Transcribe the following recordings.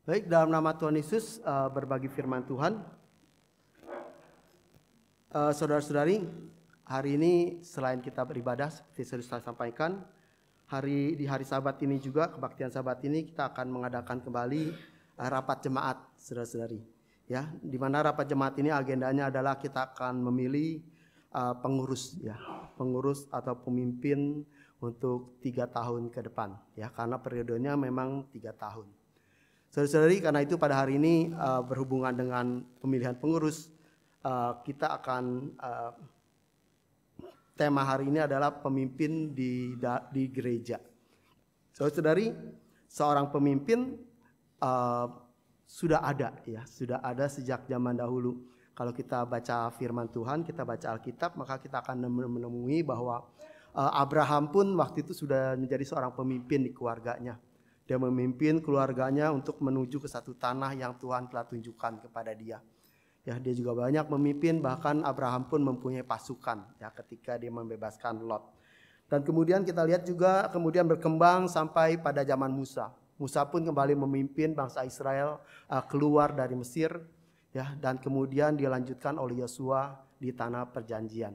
Baik, dalam nama Tuhan Yesus uh, berbagi firman Tuhan. Eh, saudara-saudari, hari ini selain kita beribadah seperti sudah saya sampaikan, hari di hari Sabat ini juga kebaktian Sabat ini kita akan mengadakan kembali uh, rapat jemaat, saudara-saudari. Ya, di mana rapat jemaat ini agendanya adalah kita akan memilih uh, pengurus ya, pengurus atau pemimpin untuk tiga tahun ke depan ya, karena periodenya memang tiga tahun. Saudara-saudari, karena itu pada hari ini uh, berhubungan dengan pemilihan pengurus, uh, kita akan uh, tema hari ini adalah pemimpin di di gereja. Saudara-saudari, seorang pemimpin uh, sudah ada ya, sudah ada sejak zaman dahulu. Kalau kita baca firman Tuhan, kita baca Alkitab, maka kita akan menemui bahwa uh, Abraham pun waktu itu sudah menjadi seorang pemimpin di keluarganya dia memimpin keluarganya untuk menuju ke satu tanah yang Tuhan telah tunjukkan kepada dia. Ya, dia juga banyak memimpin bahkan Abraham pun mempunyai pasukan ya ketika dia membebaskan Lot. Dan kemudian kita lihat juga kemudian berkembang sampai pada zaman Musa. Musa pun kembali memimpin bangsa Israel uh, keluar dari Mesir ya dan kemudian dilanjutkan oleh Yosua di tanah perjanjian.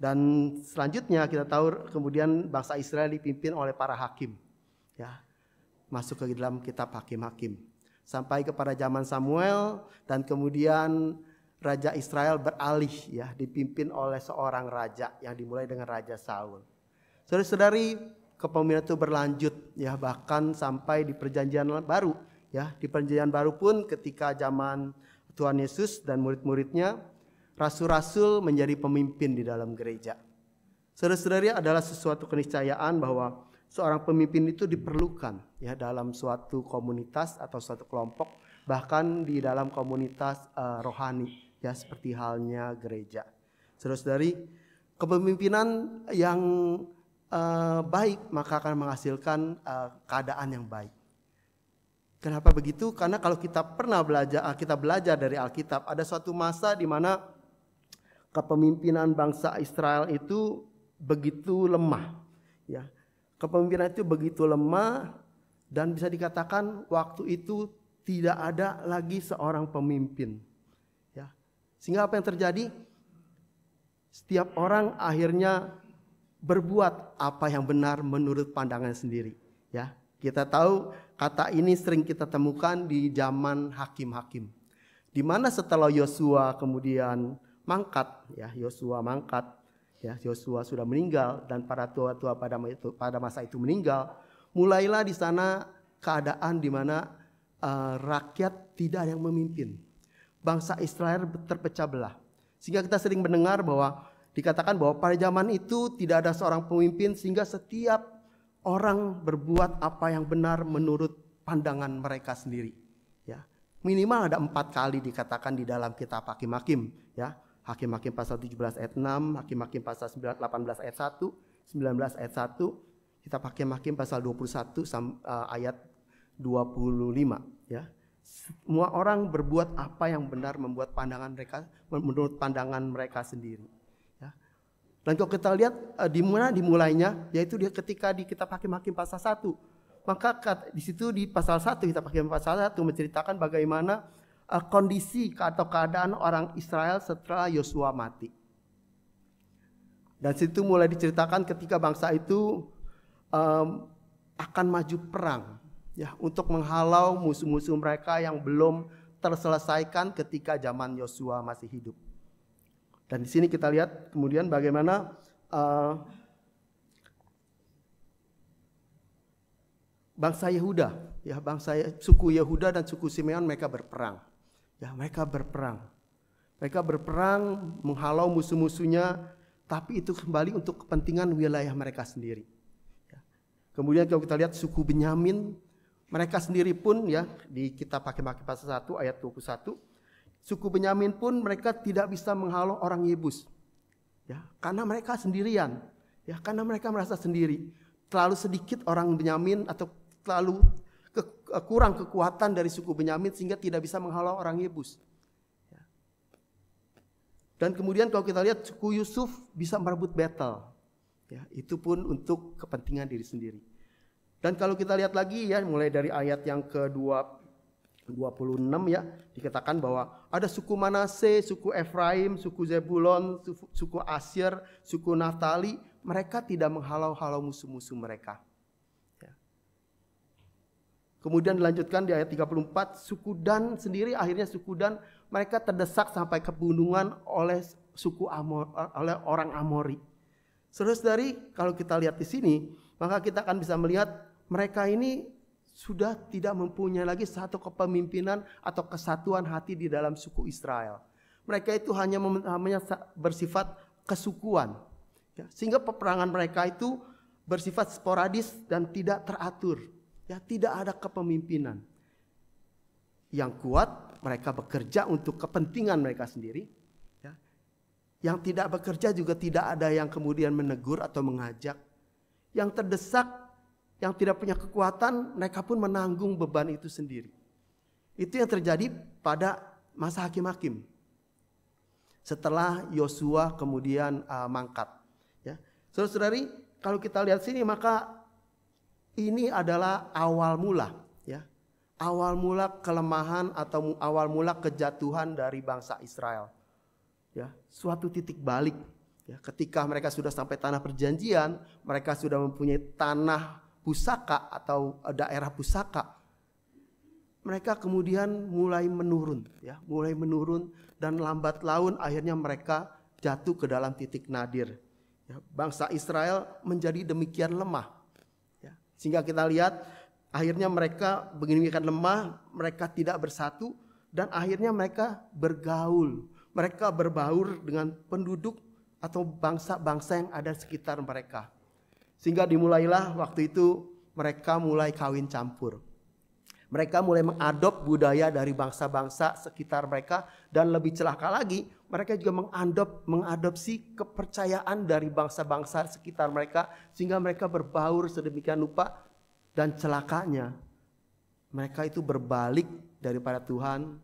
Dan selanjutnya kita tahu kemudian bangsa Israel dipimpin oleh para hakim. Ya, masuk ke dalam kitab hakim-hakim. Sampai kepada zaman Samuel dan kemudian Raja Israel beralih ya dipimpin oleh seorang raja yang dimulai dengan Raja Saul. Saudara-saudari kepemimpinan itu berlanjut ya bahkan sampai di perjanjian baru ya di perjanjian baru pun ketika zaman Tuhan Yesus dan murid-muridnya rasul-rasul menjadi pemimpin di dalam gereja. Saudara-saudari adalah sesuatu keniscayaan bahwa seorang pemimpin itu diperlukan ya dalam suatu komunitas atau suatu kelompok bahkan di dalam komunitas uh, rohani ya seperti halnya gereja. Terus dari kepemimpinan yang uh, baik maka akan menghasilkan uh, keadaan yang baik. Kenapa begitu? Karena kalau kita pernah belajar kita belajar dari Alkitab ada suatu masa di mana kepemimpinan bangsa Israel itu begitu lemah ya Kepemimpinan itu begitu lemah dan bisa dikatakan waktu itu tidak ada lagi seorang pemimpin. Ya. Sehingga apa yang terjadi? Setiap orang akhirnya berbuat apa yang benar menurut pandangan sendiri, ya. Kita tahu kata ini sering kita temukan di zaman hakim-hakim. Di mana setelah Yosua kemudian mangkat, ya, Yosua mangkat ya Yosua sudah meninggal dan para tua-tua pada pada masa itu meninggal, mulailah di sana keadaan di mana uh, rakyat tidak ada yang memimpin. Bangsa Israel terpecah belah. Sehingga kita sering mendengar bahwa dikatakan bahwa pada zaman itu tidak ada seorang pemimpin sehingga setiap orang berbuat apa yang benar menurut pandangan mereka sendiri. Ya. Minimal ada empat kali dikatakan di dalam kitab Hakim-Hakim. Ya Hakim-hakim pasal 17 ayat 6, Hakim-hakim pasal 18 ayat 1, 19 ayat 1, kitab Hakim-hakim pasal 21 eh, ayat 25 ya. Semua orang berbuat apa yang benar membuat pandangan mereka menurut pandangan mereka sendiri. Ya. Dan kalau kita lihat eh, di mana dimulainya yaitu dia ketika di kitab Hakim-hakim pasal 1 maka di situ di pasal 1 kita pakai pasal 1 menceritakan bagaimana Eh, kondisi atau keadaan orang Israel setelah Yosua mati. Dan situ mulai diceritakan ketika bangsa itu um, akan maju perang ya untuk menghalau musuh-musuh mereka yang belum terselesaikan ketika zaman Yosua masih hidup. Dan di sini kita lihat kemudian bagaimana uh, bangsa Yehuda, ya bangsa suku Yehuda dan suku Simeon mereka berperang. Ya, mereka berperang. Mereka berperang menghalau musuh-musuhnya, tapi itu kembali untuk kepentingan wilayah mereka sendiri. Ya. Kemudian kalau kita lihat suku Benyamin, mereka sendiri pun ya di kita pakai pakai pasal 1 ayat 21, suku Benyamin pun mereka tidak bisa menghalau orang Yebus. Ya, karena mereka sendirian. Ya, karena mereka merasa sendiri. Terlalu sedikit orang Benyamin atau terlalu Eh, kurang kekuatan dari suku Benyamin sehingga tidak bisa menghalau orang Yebus. Ya. Dan kemudian kalau kita lihat suku Yusuf bisa merebut battle. Ya, itu pun untuk kepentingan diri sendiri. Dan kalau kita lihat lagi ya mulai dari ayat yang ke 26 ya dikatakan bahwa ada suku Manase, suku Efraim, suku Zebulon, suku Asir suku Naftali, mereka tidak menghalau-halau musuh-musuh mereka. Kemudian dilanjutkan di ayat 34, suku Dan sendiri akhirnya suku Dan mereka terdesak sampai ke pegunungan oleh suku Amor, eh, oleh orang Amori. Terus dari kalau kita lihat di sini, maka kita akan bisa melihat mereka ini sudah tidak mempunyai lagi satu kepemimpinan atau kesatuan hati di dalam suku Israel. Mereka itu hanya bersifat kesukuan. Ya. Sehingga peperangan mereka itu bersifat sporadis dan tidak teratur Ya tidak ada kepemimpinan. Yang kuat mereka bekerja untuk kepentingan mereka sendiri. Ya. Yang tidak bekerja juga tidak ada yang kemudian menegur atau mengajak. Yang terdesak, yang tidak punya kekuatan, mereka pun menanggung beban itu sendiri. Itu yang terjadi pada masa hakim-hakim. Setelah Yosua kemudian uh, mangkat. Ya. Saudara-saudari, kalau kita lihat sini maka ini adalah awal mula ya. Awal mula kelemahan atau awal mula kejatuhan dari bangsa Israel. Ya, suatu titik balik ya. Ketika mereka sudah sampai tanah perjanjian, mereka sudah mempunyai tanah pusaka atau eh, daerah pusaka. Mereka kemudian mulai menurun ya, mulai menurun dan lambat laun akhirnya mereka jatuh ke dalam titik nadir. Ya, bangsa Israel menjadi demikian lemah sehingga kita lihat akhirnya mereka beginikan lemah, mereka tidak bersatu dan akhirnya mereka bergaul, mereka berbaur dengan penduduk atau bangsa-bangsa yang ada sekitar mereka. Sehingga dimulailah waktu itu mereka mulai kawin campur. Mereka mulai mengadop budaya dari bangsa-bangsa sekitar mereka dan lebih celaka lagi, mereka juga mengadop mengadopsi kepercayaan dari bangsa-bangsa sekitar mereka sehingga mereka berbaur sedemikian lupa dan celakanya mereka itu berbalik daripada Tuhan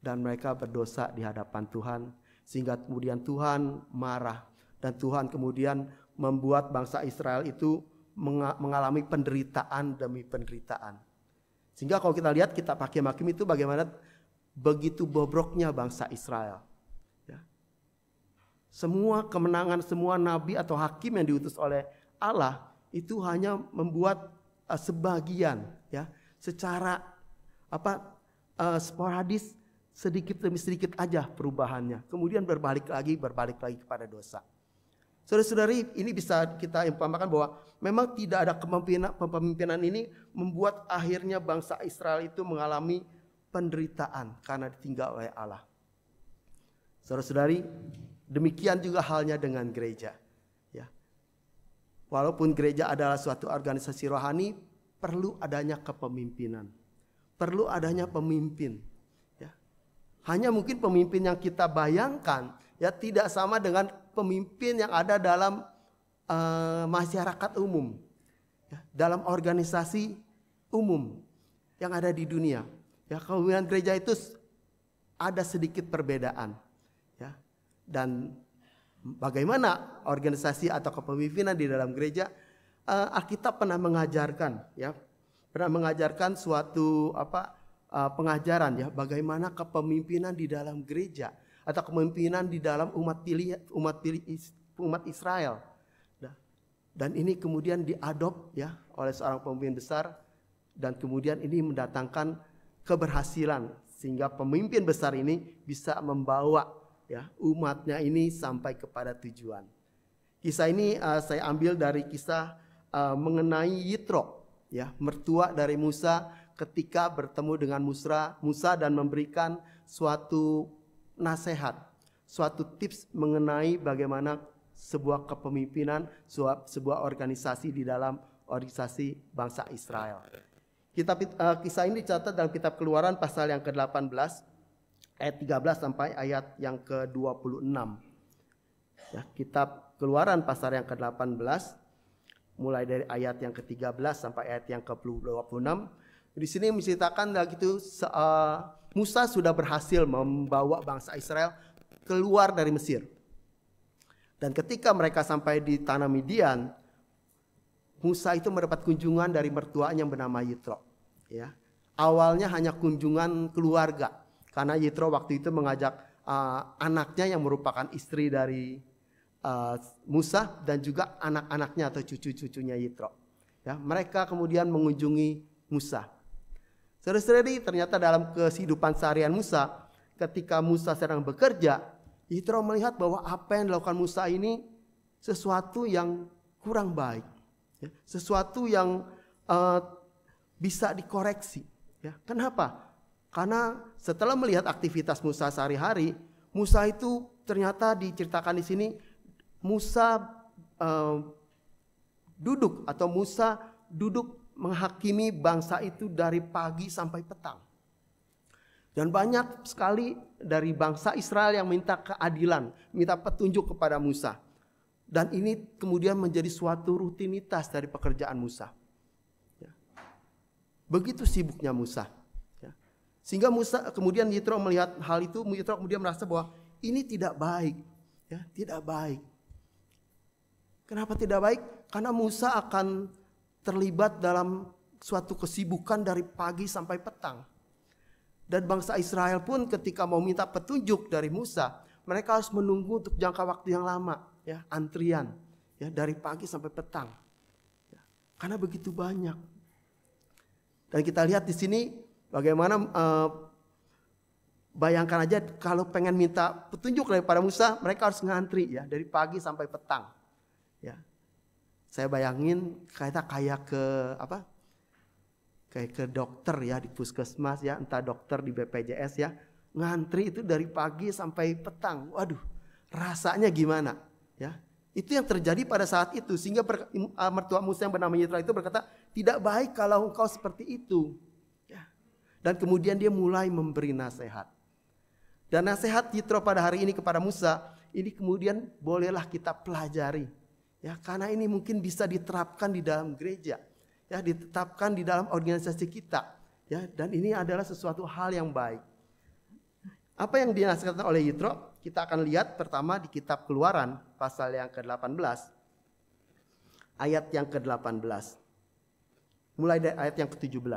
dan mereka berdosa di hadapan Tuhan sehingga kemudian Tuhan marah dan Tuhan kemudian membuat bangsa Israel itu mengalami penderitaan demi penderitaan. Sehingga kalau kita lihat kita pakai makim itu bagaimana begitu bobroknya bangsa Israel. Ya. Semua kemenangan semua nabi atau hakim yang diutus oleh Allah itu hanya membuat uh, sebagian ya secara apa uh, sporadis sedikit demi sedikit aja perubahannya. Kemudian berbalik lagi berbalik lagi kepada dosa. Saudara-saudari, ini bisa kita impamakan bahwa memang tidak ada kepemimpinan, kepemimpinan ini membuat akhirnya bangsa Israel itu mengalami penderitaan karena ditinggal oleh Allah. Saudara-saudari, demikian juga halnya dengan gereja. Ya. Walaupun gereja adalah suatu organisasi rohani, perlu adanya kepemimpinan. Perlu adanya pemimpin. Ya. Hanya mungkin pemimpin yang kita bayangkan ya tidak sama dengan pemimpin yang ada dalam uh, masyarakat umum, ya, dalam organisasi umum yang ada di dunia. Ya, kemudian gereja itu ada sedikit perbedaan, ya, dan bagaimana organisasi atau kepemimpinan di dalam gereja. Uh, Alkitab pernah mengajarkan, ya, pernah mengajarkan suatu apa uh, pengajaran ya, bagaimana kepemimpinan di dalam gereja atau kepemimpinan di dalam umat pilih umat pilih umat Israel. Nah, dan ini kemudian diadop ya oleh seorang pemimpin besar dan kemudian ini mendatangkan keberhasilan sehingga pemimpin besar ini bisa membawa ya umatnya ini sampai kepada tujuan. Kisah ini uh, saya ambil dari kisah uh, mengenai Yitro ya mertua dari Musa ketika bertemu dengan Musa Musa dan memberikan suatu nasihat, suatu tips mengenai bagaimana sebuah kepemimpinan, sebuah organisasi di dalam organisasi bangsa Israel. Kitab uh, kisah ini dicatat dalam kitab Keluaran pasal yang ke-18 ayat 13 sampai ayat yang ke-26. Ya, kitab Keluaran pasal yang ke-18 mulai dari ayat yang ke-13 sampai ayat yang ke-26. Di sini menceritakan begitu uh, eh, Musa sudah berhasil membawa bangsa Israel keluar dari Mesir. Dan ketika mereka sampai di tanah Midian, Musa itu mendapat kunjungan dari mertuanya yang bernama Yitro. Ya. Awalnya hanya kunjungan keluarga karena Yitro waktu itu mengajak uh, anaknya yang merupakan istri dari uh, Musa dan juga anak-anaknya atau cucu-cucunya Yitro. Ya, mereka kemudian mengunjungi Musa. Saudara-saudari, ternyata dalam kehidupan seharian Musa, ketika Musa sedang bekerja, Yitro melihat bahwa apa yang dilakukan Musa ini sesuatu yang kurang baik, ya. sesuatu yang uh, bisa dikoreksi. Ya. Kenapa? Karena setelah melihat aktivitas Musa sehari-hari, Musa itu ternyata diceritakan di sini Musa uh, duduk atau Musa duduk menghakimi bangsa itu dari pagi sampai petang. Dan banyak sekali dari bangsa Israel yang minta keadilan, minta petunjuk kepada Musa. Dan ini kemudian menjadi suatu rutinitas dari pekerjaan Musa. Ya. Begitu sibuknya Musa. Ya. Sehingga Musa kemudian Yitro melihat hal itu, Yitro kemudian merasa bahwa ini tidak baik, ya, tidak baik. Kenapa tidak baik? Karena Musa akan terlibat dalam suatu kesibukan dari pagi sampai petang. Dan bangsa Israel pun ketika mau minta petunjuk dari Musa, mereka harus menunggu untuk jangka waktu yang lama, ya, antrian, ya, dari pagi sampai petang. Ya, karena begitu banyak. Dan kita lihat di sini bagaimana uh, bayangkan aja kalau pengen minta petunjuk daripada Musa, mereka harus ngantri ya dari pagi sampai petang. Ya. Saya bayangin kita kayak ke apa? Kayak ke dokter ya di puskesmas ya, entah dokter di BPJS ya. Ngantri itu dari pagi sampai petang. Waduh, rasanya gimana? Ya. Itu yang terjadi pada saat itu sehingga mertua Musa yang bernama Yitra itu berkata, "Tidak baik kalau engkau seperti itu." Ya. Dan kemudian dia mulai memberi nasihat. Dan nasihat Yitro pada hari ini kepada Musa, ini kemudian bolehlah kita pelajari Ya, karena ini mungkin bisa diterapkan di dalam gereja, ya, ditetapkan di dalam organisasi kita, ya, dan ini adalah sesuatu hal yang baik. Apa yang dinasihatkan oleh Yitro? Kita akan lihat pertama di kitab Keluaran pasal yang ke-18 ayat yang ke-18. Mulai dari ayat yang ke-17.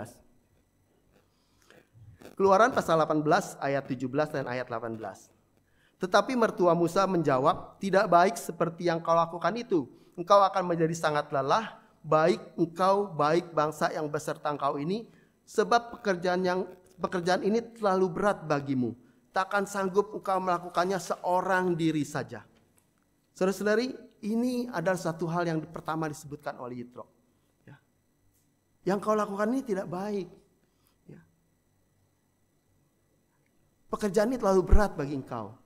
Keluaran pasal 18 ayat 17 dan ayat 18. Tetapi mertua Musa menjawab, "Tidak baik seperti yang kau lakukan itu. Engkau akan menjadi sangat lelah, baik engkau, baik bangsa yang beserta engkau ini, sebab pekerjaan yang pekerjaan ini terlalu berat bagimu. Takkan sanggup engkau melakukannya seorang diri saja." Saudara-saudari, ini adalah satu hal yang pertama disebutkan oleh Yitro. Ya. Yang kau lakukan ini tidak baik. Ya. Pekerjaan ini terlalu berat bagi engkau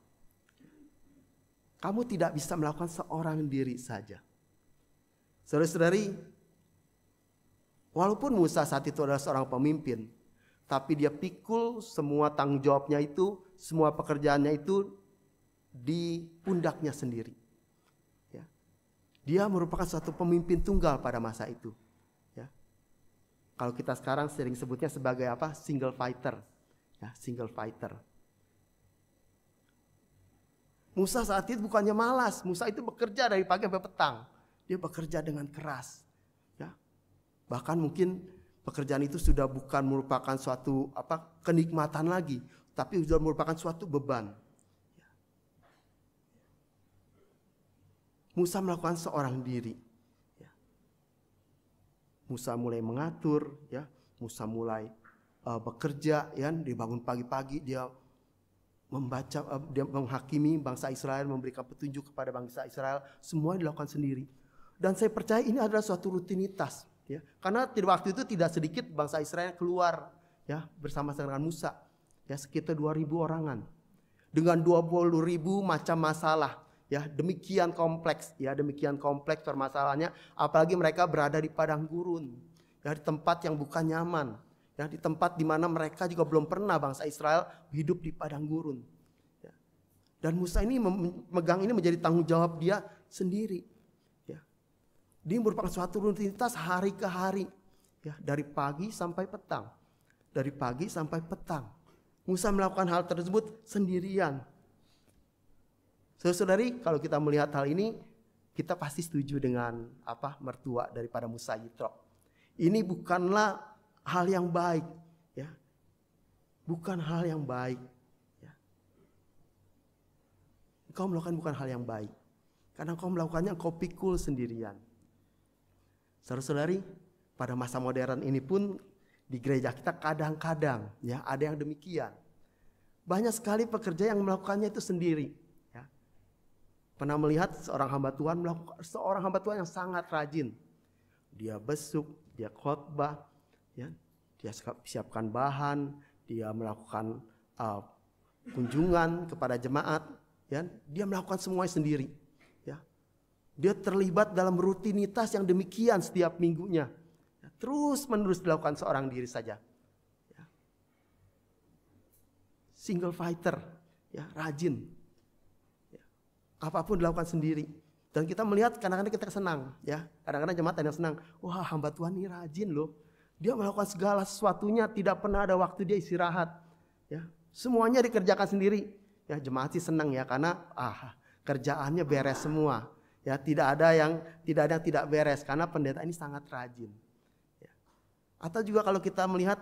kamu tidak bisa melakukan seorang diri saja. Saudara-saudari, walaupun Musa saat itu adalah seorang pemimpin, tapi dia pikul semua tanggung jawabnya itu, semua pekerjaannya itu di pundaknya sendiri. Ya. Dia merupakan suatu pemimpin tunggal pada masa itu. Ya. Kalau kita sekarang sering sebutnya sebagai apa? Single fighter. Ya, single fighter. Musa saat itu bukannya malas. Musa itu bekerja dari pagi sampai petang. Dia bekerja dengan keras. Ya. Bahkan mungkin pekerjaan itu sudah bukan merupakan suatu apa kenikmatan lagi, tapi sudah merupakan suatu beban. Musa melakukan seorang diri. Ya. Musa mulai mengatur, ya. Musa mulai uh, bekerja, ya. Dia bangun pagi-pagi, dia membaca eh, dia menghakimi bangsa Israel, memberikan petunjuk kepada bangsa Israel, semua dilakukan sendiri. Dan saya percaya ini adalah suatu rutinitas, ya. Karena tidak waktu itu tidak sedikit bangsa Israel keluar, ya, bersama dengan Musa, ya sekitar 2000 orangan. Dengan 20.000 macam masalah, ya demikian kompleks, ya demikian kompleks permasalahannya, apalagi mereka berada di padang gurun, ya, di tempat yang bukan nyaman, Ya, di tempat di mana mereka juga belum pernah bangsa Israel hidup di padang gurun. Ya. Dan Musa ini memegang ini menjadi tanggung jawab dia sendiri. Ya. Dia merupakan suatu rutinitas hari ke hari. Ya, dari pagi sampai petang. Dari pagi sampai petang. Musa melakukan hal tersebut sendirian. saudari kalau kita melihat hal ini, kita pasti setuju dengan apa mertua daripada Musa Yitro. Ini bukanlah hal yang baik, ya. Bukan hal yang baik. Ya. Engkau melakukan bukan hal yang baik. Karena kau melakukannya engkau pikul sendirian. Saudara-saudari, pada masa modern ini pun di gereja kita kadang-kadang ya ada yang demikian. Banyak sekali pekerja yang melakukannya itu sendiri. Ya. Pernah melihat seorang hamba Tuhan melakukan seorang hamba Tuhan yang sangat rajin. Dia besuk, dia khotbah, ya dia siapkan bahan dia melakukan uh, kunjungan kepada jemaat ya dia melakukan semuanya sendiri ya dia terlibat dalam rutinitas yang demikian setiap minggunya ya, terus menerus dilakukan seorang diri saja ya. single fighter ya rajin ya. apapun dilakukan sendiri dan kita melihat kadang-kadang kita senang ya kadang-kadang jemaat yang senang wah hamba Tuhan ini rajin loh dia melakukan segala sesuatunya, tidak pernah ada waktu dia istirahat. Ya, semuanya dikerjakan sendiri. Ya, jemaat sih senang ya karena ah kerjaannya beres semua. Ya, tidak ada yang tidak ada yang tidak beres karena pendeta ini sangat rajin. Ya. Atau juga kalau kita melihat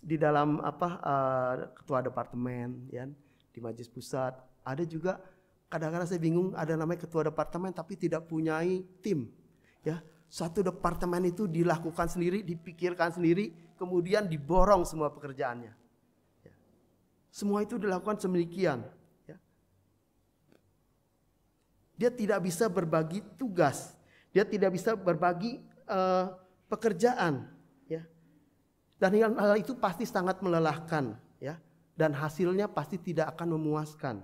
di dalam apa uh, ketua departemen ya di majelis pusat ada juga kadang-kadang saya bingung ada namanya ketua departemen tapi tidak punyai tim ya satu departemen itu dilakukan sendiri, dipikirkan sendiri, kemudian diborong semua pekerjaannya. Ya. Semua itu dilakukan semikian. Ya. Dia tidak bisa berbagi tugas, dia tidak bisa berbagi uh, pekerjaan. Ya. Dan hal itu pasti sangat melelahkan, ya. Dan hasilnya pasti tidak akan memuaskan.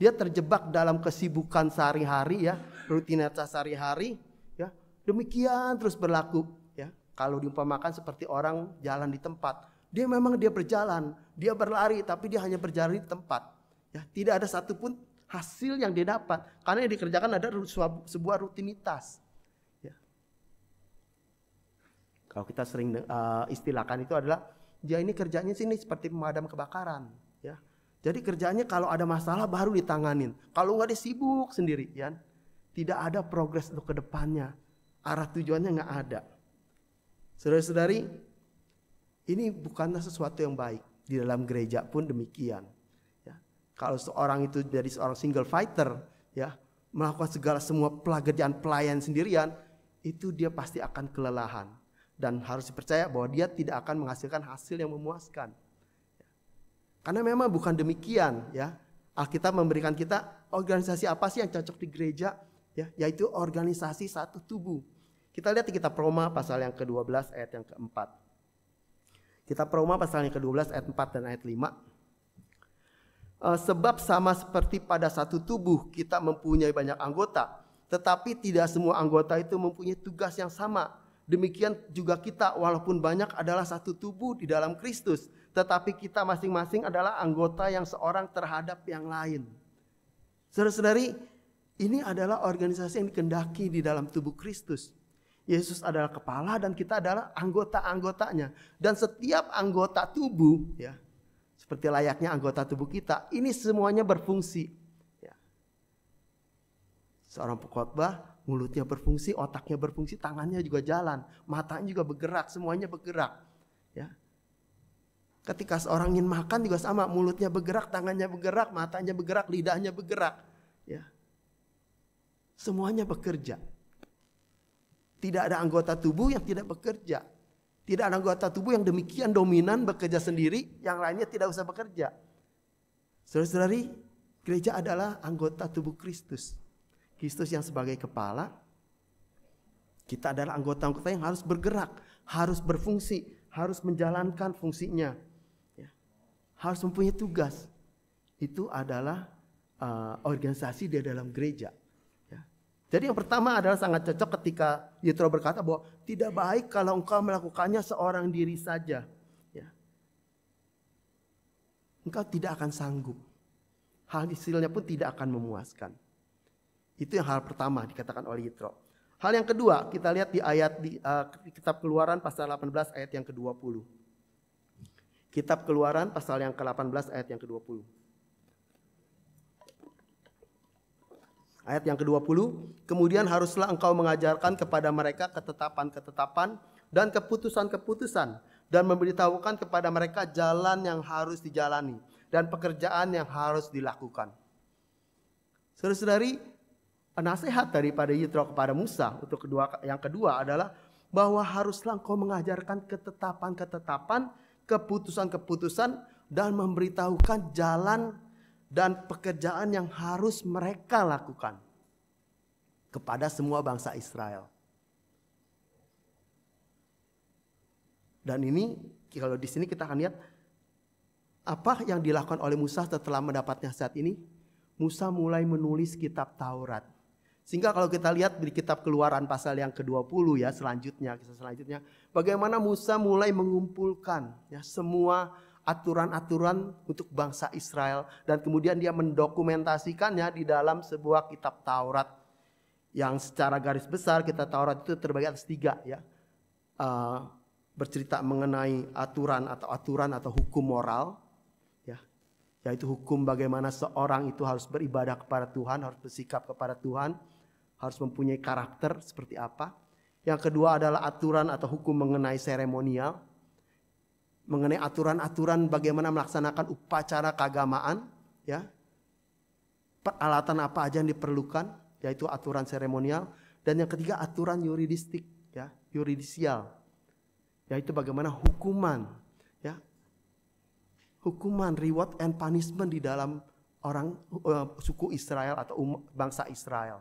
Dia terjebak dalam kesibukan sehari-hari ya, rutinitas sehari-hari ya demikian terus berlaku ya kalau diumpamakan seperti orang jalan di tempat dia memang dia berjalan dia berlari tapi dia hanya berjalan di tempat ya tidak ada satupun hasil yang dia dapat karena yang dikerjakan ada sebuah rutinitas ya. kalau kita sering uh, istilahkan itu adalah dia ya, ini kerjanya sini seperti pemadam kebakaran ya jadi kerjanya kalau ada masalah baru ditanganin. Kalau nggak disibuk sendiri, ya. Tidak ada progres untuk kedepannya, Arah tujuannya nggak ada. Saudara-saudari, ini bukanlah sesuatu yang baik. Di dalam gereja pun demikian. Ya. Kalau seorang itu jadi seorang single fighter, ya melakukan segala semua pekerjaan pelayan sendirian, itu dia pasti akan kelelahan dan harus dipercaya bahwa dia tidak akan menghasilkan hasil yang memuaskan. Karena memang bukan demikian ya. Alkitab memberikan kita organisasi apa sih yang cocok di gereja? ya, yaitu organisasi satu tubuh. Kita lihat di kitab Roma pasal yang ke-12 ayat yang keempat. Kitab Roma pasal yang ke-12 ayat 4 dan ayat 5. Eh, sebab sama seperti pada satu tubuh kita mempunyai banyak anggota, tetapi tidak semua anggota itu mempunyai tugas yang sama. Demikian juga kita walaupun banyak adalah satu tubuh di dalam Kristus, tetapi kita masing-masing adalah anggota yang seorang terhadap yang lain. Saudara-saudari, ini adalah organisasi yang dikendaki di dalam tubuh Kristus. Yesus adalah kepala dan kita adalah anggota-anggotanya. Dan setiap anggota tubuh ya seperti layaknya anggota tubuh kita, ini semuanya berfungsi. Ya. Seorang pekotbah, mulutnya berfungsi, otaknya berfungsi, tangannya juga jalan, matanya juga bergerak, semuanya bergerak. Ya. Ketika seorang ingin makan juga sama, mulutnya bergerak, tangannya bergerak, matanya bergerak, lidahnya bergerak. Ya. Semuanya bekerja. Tidak ada anggota tubuh yang tidak bekerja. Tidak ada anggota tubuh yang demikian dominan bekerja sendiri, yang lainnya tidak usah bekerja. Saudara-saudari, gereja adalah anggota tubuh Kristus. Kristus yang sebagai kepala, kita adalah anggota-anggota yang harus bergerak, harus berfungsi, harus menjalankan fungsinya, ya. harus mempunyai tugas. Itu adalah uh, organisasi di dalam gereja. Jadi yang pertama adalah sangat cocok ketika Yitro berkata bahwa tidak baik kalau engkau melakukannya seorang diri saja. Ya. Engkau tidak akan sanggup. Hal istilahnya pun tidak akan memuaskan. Itu yang hal pertama dikatakan oleh Yitro. Hal yang kedua kita lihat di ayat di uh, kitab Keluaran pasal 18 ayat yang ke-20. Kitab Keluaran pasal yang ke-18 ayat yang ke-20. Ayat yang ke-20, kemudian haruslah engkau mengajarkan kepada mereka ketetapan-ketetapan dan keputusan-keputusan dan memberitahukan kepada mereka jalan yang harus dijalani dan pekerjaan yang harus dilakukan. Saudara-saudari, nasihat daripada Yitro kepada Musa untuk kedua yang kedua adalah bahwa haruslah engkau mengajarkan ketetapan-ketetapan, keputusan-keputusan dan memberitahukan jalan dan pekerjaan yang harus mereka lakukan kepada semua bangsa Israel. Dan ini kalau di sini kita akan lihat apa yang dilakukan oleh Musa setelah mendapatnya saat ini. Musa mulai menulis kitab Taurat. Sehingga kalau kita lihat di kitab keluaran pasal yang ke-20 ya selanjutnya, selanjutnya. Bagaimana Musa mulai mengumpulkan ya semua aturan-aturan untuk bangsa Israel dan kemudian dia mendokumentasikannya di dalam sebuah kitab Taurat yang secara garis besar kita Taurat itu terbagi atas tiga ya uh, bercerita mengenai aturan atau aturan atau hukum moral ya yaitu hukum bagaimana seorang itu harus beribadah kepada Tuhan harus bersikap kepada Tuhan harus mempunyai karakter seperti apa yang kedua adalah aturan atau hukum mengenai seremonial mengenai aturan-aturan bagaimana melaksanakan upacara keagamaan, ya. Peralatan apa aja yang diperlukan, yaitu aturan seremonial dan yang ketiga aturan yuridistik, ya, yuridisial. Yaitu bagaimana hukuman, ya. Hukuman, reward and punishment di dalam orang uh, suku Israel atau um, bangsa Israel.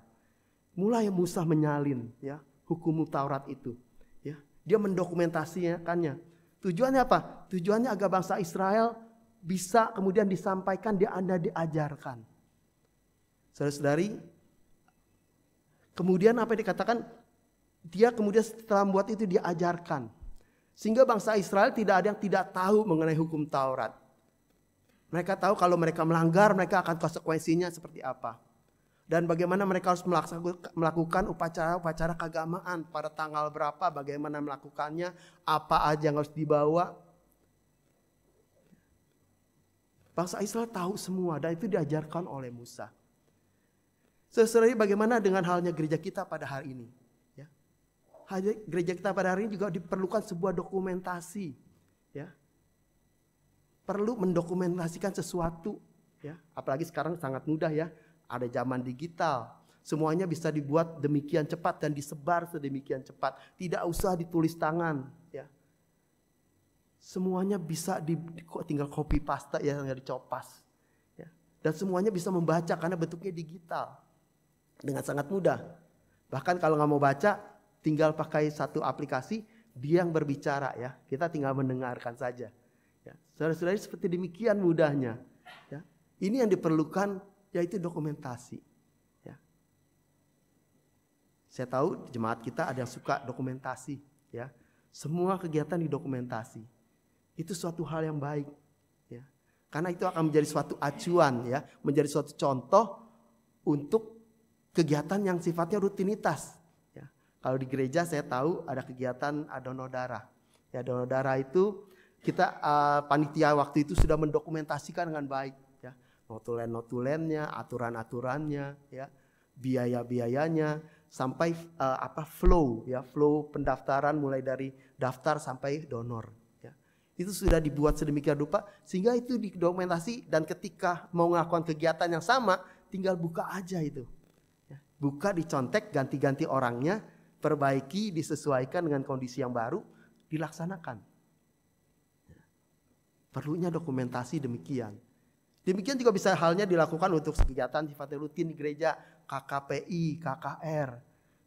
Mulai Musa menyalin, ya, hukum Taurat itu, ya. Dia mendokumentasikannya Tujuannya apa? Tujuannya agar bangsa Israel bisa kemudian disampaikan, dia Anda diajarkan. Saudara-saudari, kemudian apa yang dikatakan? Dia kemudian setelah membuat itu diajarkan. Sehingga bangsa Israel tidak ada yang tidak tahu mengenai hukum Taurat. Mereka tahu kalau mereka melanggar, mereka akan konsekuensinya seperti apa dan bagaimana mereka harus melakukan upacara-upacara keagamaan pada tanggal berapa, bagaimana melakukannya, apa aja yang harus dibawa. Bangsa Israel tahu semua dan itu diajarkan oleh Musa. Sesuai bagaimana dengan halnya gereja kita pada hari ini? Ya. Gereja kita pada hari ini juga diperlukan sebuah dokumentasi. Ya. Perlu mendokumentasikan sesuatu. Ya. Apalagi sekarang sangat mudah ya ada zaman digital. Semuanya bisa dibuat demikian cepat dan disebar sedemikian cepat. Tidak usah ditulis tangan. Ya. Semuanya bisa di, tinggal copy paste ya tinggal dicopas. Ya. Dan semuanya bisa membaca karena bentuknya digital dengan sangat mudah. Bahkan kalau nggak mau baca, tinggal pakai satu aplikasi, dia yang berbicara ya. Kita tinggal mendengarkan saja. Ya. Saudara-saudari seperti demikian mudahnya. Ya. Ini yang diperlukan yaitu dokumentasi. Ya. Saya tahu jemaat kita ada yang suka dokumentasi, ya. Semua kegiatan didokumentasi. Itu suatu hal yang baik, ya. Karena itu akan menjadi suatu acuan, ya, menjadi suatu contoh untuk kegiatan yang sifatnya rutinitas. Ya. Kalau di gereja saya tahu ada kegiatan adonodara. Ya, adonodara itu kita uh, panitia waktu itu sudah mendokumentasikan dengan baik notulen-notulennya, aturan-aturannya, ya, biaya-biayanya, sampai uh, apa flow, ya, flow pendaftaran mulai dari daftar sampai donor. Ya. Itu sudah dibuat sedemikian rupa sehingga itu didokumentasi dan ketika mau melakukan kegiatan yang sama, tinggal buka aja itu. Ya. Buka dicontek, ganti-ganti orangnya, perbaiki, disesuaikan dengan kondisi yang baru, dilaksanakan. Ya. Perlunya dokumentasi demikian. Demikian juga bisa halnya dilakukan untuk kegiatan sifatnya rutin di gereja KKPI, KKR.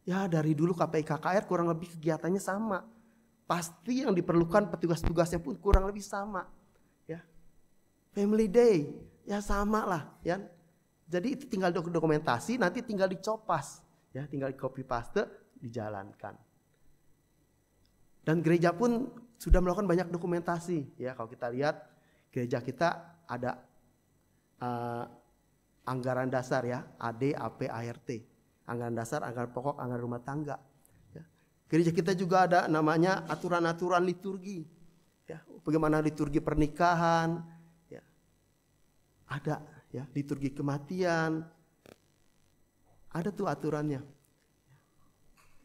Ya dari dulu KPI, KKR kurang lebih kegiatannya sama. Pasti yang diperlukan petugas-petugasnya pun kurang lebih sama. Ya. Family Day, ya sama lah. Ya. Jadi itu tinggal dokumentasi, nanti tinggal dicopas. ya Tinggal di copy paste, dijalankan. Dan gereja pun sudah melakukan banyak dokumentasi. ya Kalau kita lihat gereja kita ada uh, anggaran dasar ya, AD, AP, ART. Anggaran dasar, anggaran pokok, anggaran rumah tangga. Ya. Gereja kita juga ada namanya aturan-aturan liturgi. Ya, bagaimana liturgi pernikahan, ya. ada ya liturgi kematian, ada tuh aturannya.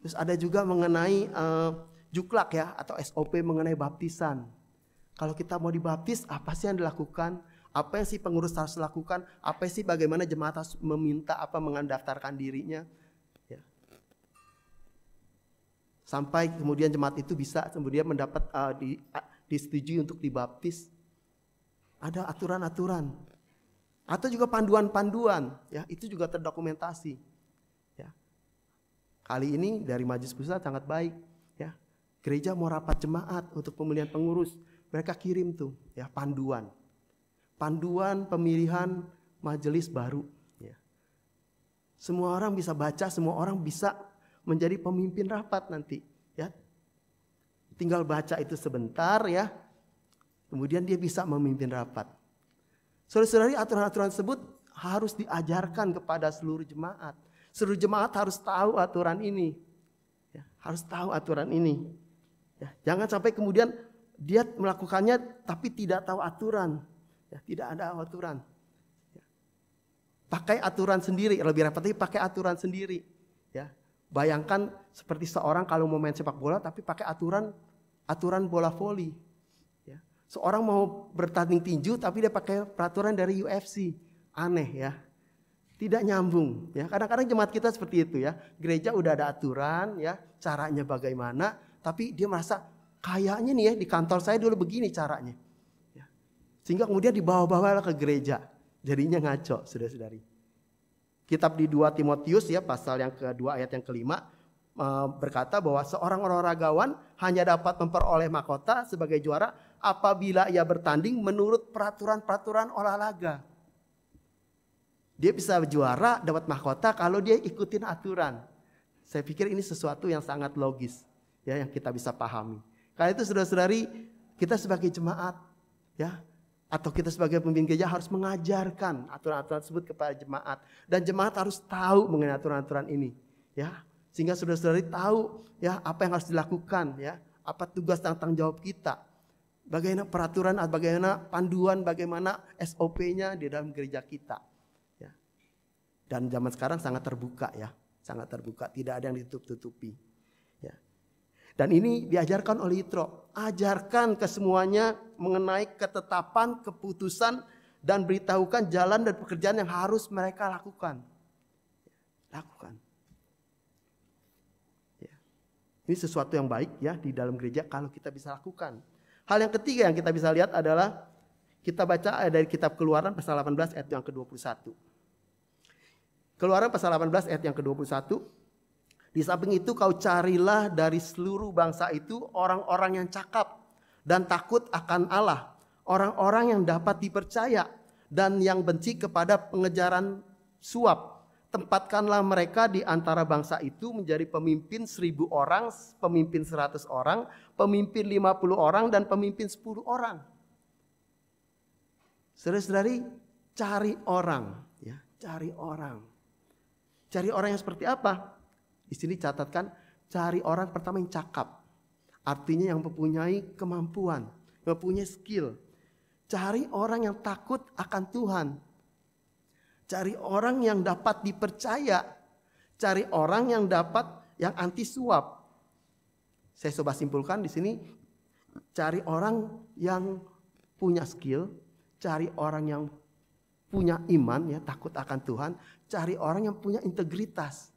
Terus ada juga mengenai uh, juklak ya atau SOP mengenai baptisan. Kalau kita mau dibaptis, apa sih yang dilakukan? Apa yang sih pengurus harus lakukan? Apa sih bagaimana jemaat harus meminta apa mendaftarkan dirinya? Ya. Sampai kemudian jemaat itu bisa kemudian mendapat uh, di, uh, disetujui untuk dibaptis. Ada aturan-aturan. Atau juga panduan-panduan, ya, itu juga terdokumentasi. Ya. Kali ini dari Majelis Pusat sangat baik, ya. Gereja mau rapat jemaat untuk pemilihan pengurus, mereka kirim tuh ya panduan panduan pemilihan majelis baru. Ya. Semua orang bisa baca, semua orang bisa menjadi pemimpin rapat nanti. Ya. Tinggal baca itu sebentar ya, kemudian dia bisa memimpin rapat. Saudara-saudari aturan-aturan tersebut harus diajarkan kepada seluruh jemaat. Seluruh jemaat harus tahu aturan ini. Ya, harus tahu aturan ini. Ya, jangan sampai kemudian dia melakukannya tapi tidak tahu aturan. Ya, tidak ada aturan. Ya. Pakai aturan sendiri, lebih rapat lagi pakai aturan sendiri. Ya. Bayangkan seperti seorang kalau mau main sepak bola tapi pakai aturan aturan bola voli. Ya. Seorang mau bertanding tinju tapi dia pakai peraturan dari UFC. Aneh ya tidak nyambung ya kadang-kadang jemaat kita seperti itu ya gereja udah ada aturan ya caranya bagaimana tapi dia merasa kayaknya nih ya di kantor saya dulu begini caranya sehingga kemudian dibawa-bawa ke gereja. Jadinya ngaco, saudara-saudari. Kitab di 2 Timotius ya pasal yang kedua ayat yang kelima e, berkata bahwa seorang orang ragawan hanya dapat memperoleh mahkota sebagai juara apabila ia bertanding menurut peraturan-peraturan olahraga. Dia bisa juara dapat mahkota kalau dia ikutin aturan. Saya pikir ini sesuatu yang sangat logis ya yang kita bisa pahami. Karena itu saudara-saudari kita sebagai jemaat ya atau kita sebagai pemimpin gereja harus mengajarkan aturan-aturan tersebut kepada jemaat. Dan jemaat harus tahu mengenai aturan-aturan ini. ya Sehingga saudara-saudari tahu ya apa yang harus dilakukan. ya Apa tugas dan tanggung jawab kita. Bagaimana peraturan, bagaimana panduan, bagaimana SOP-nya di dalam gereja kita. Ya. Dan zaman sekarang sangat terbuka ya. Sangat terbuka, tidak ada yang ditutup-tutupi. Dan ini diajarkan oleh Yitro. Ajarkan ke semuanya mengenai ketetapan, keputusan, dan beritahukan jalan dan pekerjaan yang harus mereka lakukan. Lakukan. Ya. Ini sesuatu yang baik ya di dalam gereja kalau kita bisa lakukan. Hal yang ketiga yang kita bisa lihat adalah kita baca dari kitab Keluaran pasal 18 ayat yang ke-21. Keluaran pasal 18 ayat yang ke-21 di samping itu kau carilah dari seluruh bangsa itu orang-orang yang cakap dan takut akan Allah. Orang-orang yang dapat dipercaya dan yang benci kepada pengejaran suap. Tempatkanlah mereka di antara bangsa itu menjadi pemimpin seribu orang, pemimpin seratus orang, pemimpin lima puluh orang, dan pemimpin sepuluh orang. Serius dari cari orang. ya Cari orang. Cari orang yang seperti apa? Di sini catatkan cari orang pertama yang cakap. Artinya yang mempunyai kemampuan, mempunyai skill. Cari orang yang takut akan Tuhan. Cari orang yang dapat dipercaya. Cari orang yang dapat yang anti suap. Saya coba simpulkan di sini cari orang yang punya skill, cari orang yang punya iman ya takut akan Tuhan, cari orang yang punya integritas.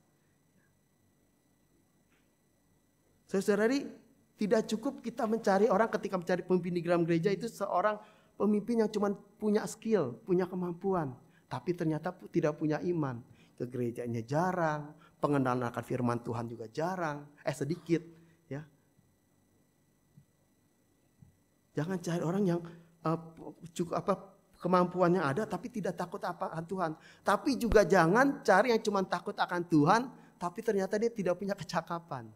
saudara Saudari, tidak cukup kita mencari orang ketika mencari pemimpin di dalam gereja itu seorang pemimpin yang cuma punya skill, punya kemampuan, tapi ternyata tidak punya iman. Ke gerejanya jarang, pengenalan akan firman Tuhan juga jarang, eh sedikit, ya. Jangan cari orang yang uh, cukup apa kemampuannya ada tapi tidak takut apa akan Tuhan. Tapi juga jangan cari yang cuma takut akan Tuhan tapi ternyata dia tidak punya kecakapan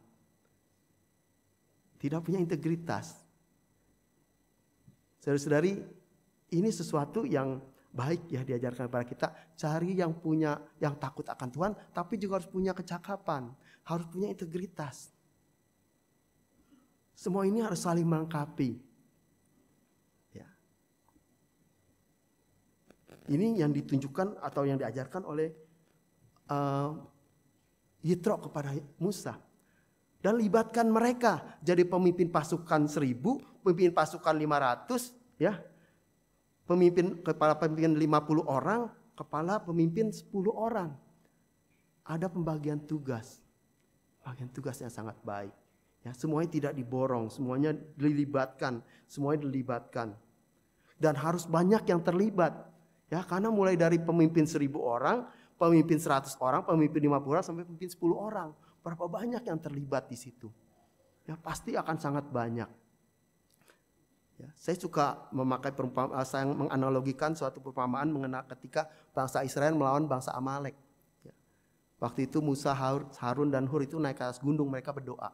tidak punya integritas. Saudara-saudari, ini sesuatu yang baik ya diajarkan kepada kita. Cari yang punya yang takut akan Tuhan, tapi juga harus punya kecakapan, harus punya integritas. Semua ini harus saling melengkapi. Ya. Ini yang ditunjukkan atau yang diajarkan oleh uh, Yitro kepada Musa dan libatkan mereka jadi pemimpin pasukan seribu, pemimpin pasukan lima ratus, ya, pemimpin kepala pemimpin lima puluh orang, kepala pemimpin sepuluh orang. Ada pembagian tugas, bagian tugas yang sangat baik. Ya, semuanya tidak diborong, semuanya dilibatkan, semuanya dilibatkan. Dan harus banyak yang terlibat. Ya, karena mulai dari pemimpin seribu orang, pemimpin seratus orang, pemimpin lima puluh orang, sampai pemimpin sepuluh orang Berapa banyak yang terlibat di situ? Ya pasti akan sangat banyak. Ya, saya suka memakai perumpamaan, eh, saya menganalogikan suatu perumpamaan mengenai ketika bangsa Israel melawan bangsa Amalek. Ya. Waktu itu Musa, Harun, dan Hur itu naik ke atas gunung, mereka berdoa.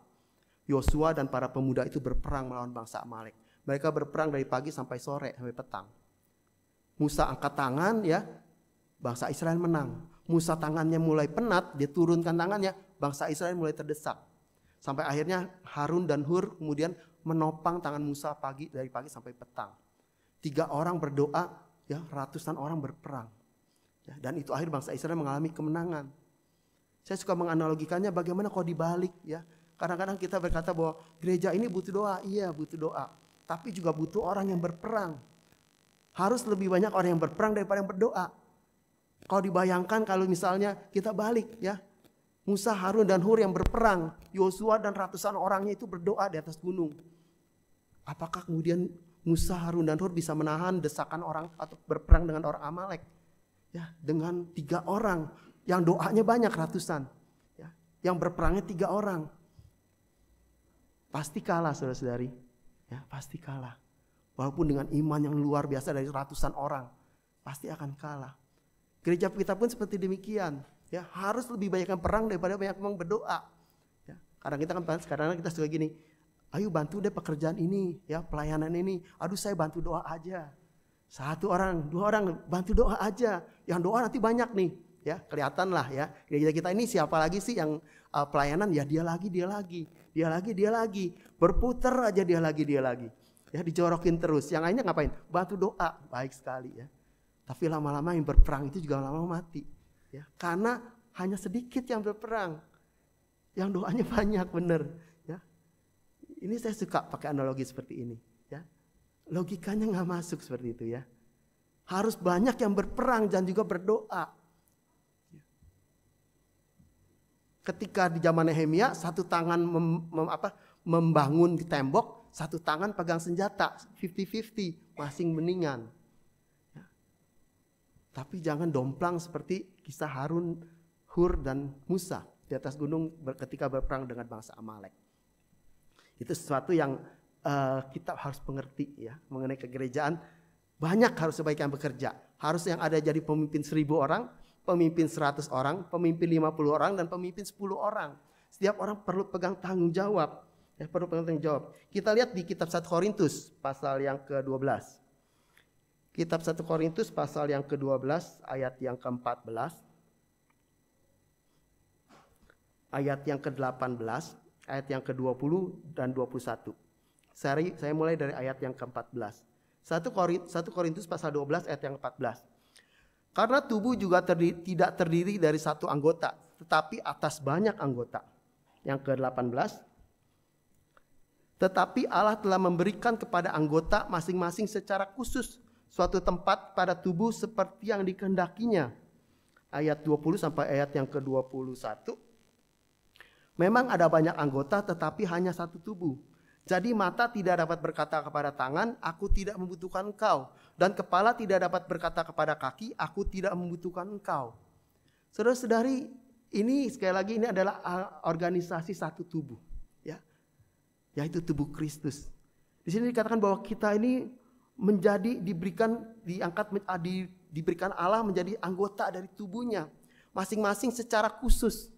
Yosua dan para pemuda itu berperang melawan bangsa Amalek. Mereka berperang dari pagi sampai sore, sampai petang. Musa angkat tangan ya, bangsa Israel menang. Musa tangannya mulai penat, dia turunkan tangannya, bangsa Israel mulai terdesak. Sampai akhirnya Harun dan Hur kemudian menopang tangan Musa pagi dari pagi sampai petang. Tiga orang berdoa, ya ratusan orang berperang. Ya, dan itu akhir bangsa Israel mengalami kemenangan. Saya suka menganalogikannya bagaimana kalau dibalik ya. Kadang-kadang kita berkata bahwa gereja ini butuh doa, iya butuh doa. Tapi juga butuh orang yang berperang. Harus lebih banyak orang yang berperang daripada yang berdoa. Kalau dibayangkan kalau misalnya kita balik ya, Musa, Harun, dan Hur yang berperang. Yosua dan ratusan orangnya itu berdoa di atas gunung. Apakah kemudian Musa, Harun, dan Hur bisa menahan desakan orang atau berperang dengan orang Amalek? Ya, dengan tiga orang yang doanya banyak ratusan. Ya, yang berperangnya tiga orang. Pasti kalah saudara-saudari. Ya, pasti kalah. Walaupun dengan iman yang luar biasa dari ratusan orang. Pasti akan kalah. Gereja kita pun seperti demikian Ya, harus lebih banyakkan perang daripada banyak memang berdoa. Ya, karena kita kan sekarang kita suka gini, ayo bantu deh pekerjaan ini, ya pelayanan ini. Aduh saya bantu doa aja. Satu orang, dua orang bantu doa aja. Yang doa nanti banyak nih, ya kelihatan lah ya. Kita kita ini siapa lagi sih yang uh, pelayanan? Ya dia lagi, dia lagi, dia lagi, dia lagi. Berputar aja dia lagi, dia lagi. Ya dicorokin terus. Yang lainnya ngapain? Bantu doa, baik sekali ya. Tapi lama-lama yang berperang itu juga lama-lama mati. Ya, karena hanya sedikit yang berperang. Yang doanya banyak benar, ya. Ini saya suka pakai analogi seperti ini, ya. Logikanya nggak masuk seperti itu ya. Harus banyak yang berperang dan juga berdoa. Ya. Ketika di zaman Nehemia, satu tangan mem, mem, apa, membangun di tembok, satu tangan pegang senjata, 50-50, masing mendingan. Tapi jangan domplang seperti kisah Harun, Hur, dan Musa di atas gunung ketika berperang dengan bangsa Amalek. Itu sesuatu yang uh, kita harus mengerti ya mengenai kegerejaan. Banyak harus sebaiknya yang bekerja. Harus yang ada jadi pemimpin seribu orang, pemimpin seratus orang, pemimpin lima puluh orang, dan pemimpin sepuluh orang. Setiap orang perlu pegang tanggung jawab. Ya, perlu pegang tanggung jawab. Kita lihat di kitab 1 Korintus pasal yang ke-12. Kitab 1 Korintus pasal yang ke-12 ayat yang ke-14 ayat yang ke-18 ayat yang ke-20 dan 21. Saya saya mulai dari ayat yang ke-14. 1 Korintus 1 Korintus pasal 12 ayat yang ke-14. Karena tubuh juga terdiri, tidak terdiri dari satu anggota, tetapi atas banyak anggota. Yang ke-18, tetapi Allah telah memberikan kepada anggota masing-masing secara khusus suatu tempat pada tubuh seperti yang dikehendakinya. Ayat 20 sampai ayat yang ke-21. Memang ada banyak anggota tetapi hanya satu tubuh. Jadi mata tidak dapat berkata kepada tangan, aku tidak membutuhkan engkau. Dan kepala tidak dapat berkata kepada kaki, aku tidak membutuhkan engkau. Saudara-saudari, ini sekali lagi ini adalah organisasi satu tubuh. ya, Yaitu tubuh Kristus. Di sini dikatakan bahwa kita ini menjadi diberikan diangkat ah, di, diberikan Allah menjadi anggota dari tubuhnya masing-masing secara khusus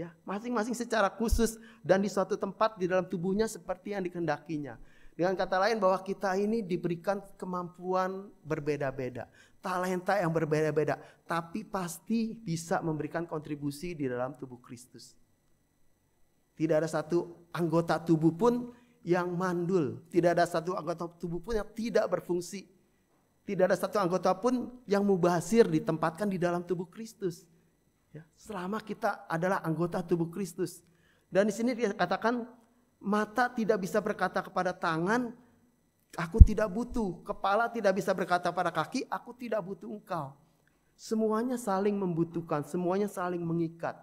ya masing-masing secara khusus dan di suatu tempat di dalam tubuhnya seperti yang dikehendakinya dengan kata lain bahwa kita ini diberikan kemampuan berbeda-beda, talenta yang berbeda-beda, tapi pasti bisa memberikan kontribusi di dalam tubuh Kristus. Tidak ada satu anggota tubuh pun yang mandul. Tidak ada satu anggota tubuh pun yang tidak berfungsi. Tidak ada satu anggota pun yang mubasir ditempatkan di dalam tubuh Kristus. Ya, selama kita adalah anggota tubuh Kristus. Dan di sini dikatakan mata tidak bisa berkata kepada tangan, aku tidak butuh. Kepala tidak bisa berkata pada kaki, aku tidak butuh engkau. Semuanya saling membutuhkan, semuanya saling mengikat.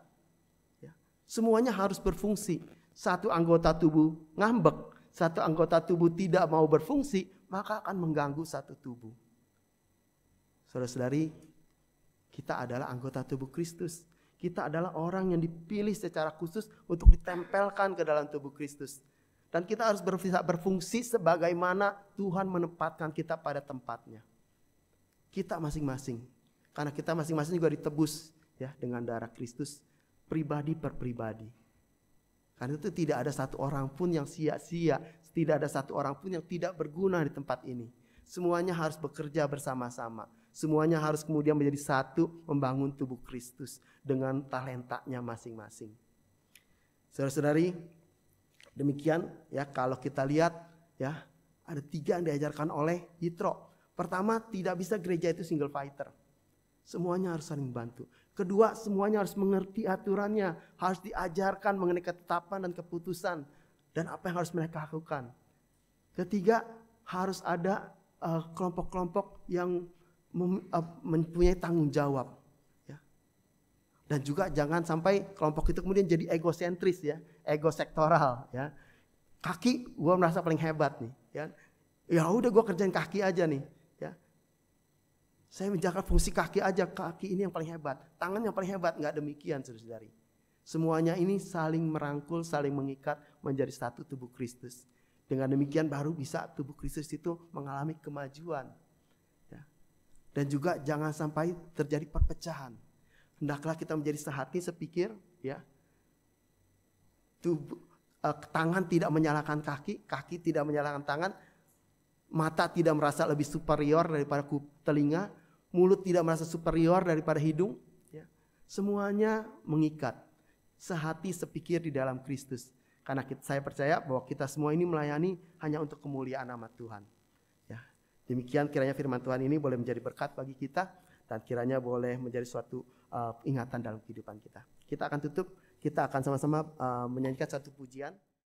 Ya. Semuanya harus berfungsi. Satu anggota tubuh ngambek, satu anggota tubuh tidak mau berfungsi, maka akan mengganggu satu tubuh. Saudara-saudari, kita adalah anggota tubuh Kristus. Kita adalah orang yang dipilih secara khusus untuk ditempelkan ke dalam tubuh Kristus. Dan kita harus bisa berfungsi sebagaimana Tuhan menempatkan kita pada tempatnya. Kita masing-masing. Karena kita masing-masing juga ditebus ya dengan darah Kristus pribadi per pribadi. Karena itu tidak ada satu orang pun yang sia-sia, tidak ada satu orang pun yang tidak berguna di tempat ini. Semuanya harus bekerja bersama-sama. Semuanya harus kemudian menjadi satu membangun tubuh Kristus dengan talentanya masing-masing. Saudara-saudari, demikian ya kalau kita lihat ya ada tiga yang diajarkan oleh Yitro. Pertama, tidak bisa gereja itu single fighter. Semuanya harus saling bantu. Kedua, semuanya harus mengerti aturannya, harus diajarkan mengenai ketetapan dan keputusan dan apa yang harus mereka lakukan. Ketiga, harus ada eh, kelompok-kelompok uh, yang mem, uh, mempunyai tanggung jawab. Ya. Dan juga jangan sampai kelompok itu kemudian jadi egosentris ya, ego sektoral ya. Kaki gue merasa paling hebat nih, Ya, ya udah gue kerjain kaki aja nih. Saya menjaga fungsi kaki aja, kaki ini yang paling hebat, tangan yang paling hebat, nggak demikian saudari. Semuanya ini saling merangkul, saling mengikat menjadi satu tubuh Kristus. Dengan demikian baru bisa tubuh Kristus itu mengalami kemajuan. Ya. Dan juga jangan sampai terjadi perpecahan. Hendaklah kita menjadi sehati, sepikir, ya. Tubuh, eh, tangan tidak menyalahkan kaki, kaki tidak menyalahkan tangan, mata tidak merasa lebih superior daripada telinga, mulut tidak merasa superior daripada hidung, ya. semuanya mengikat, sehati sepikir di dalam Kristus. Karena kita, saya percaya bahwa kita semua ini melayani hanya untuk kemuliaan nama Tuhan. Ya. Demikian kiranya firman Tuhan ini boleh menjadi berkat bagi kita dan kiranya boleh menjadi suatu uh, ingatan dalam kehidupan kita. Kita akan tutup, kita akan sama-sama uh, menyanyikan satu pujian.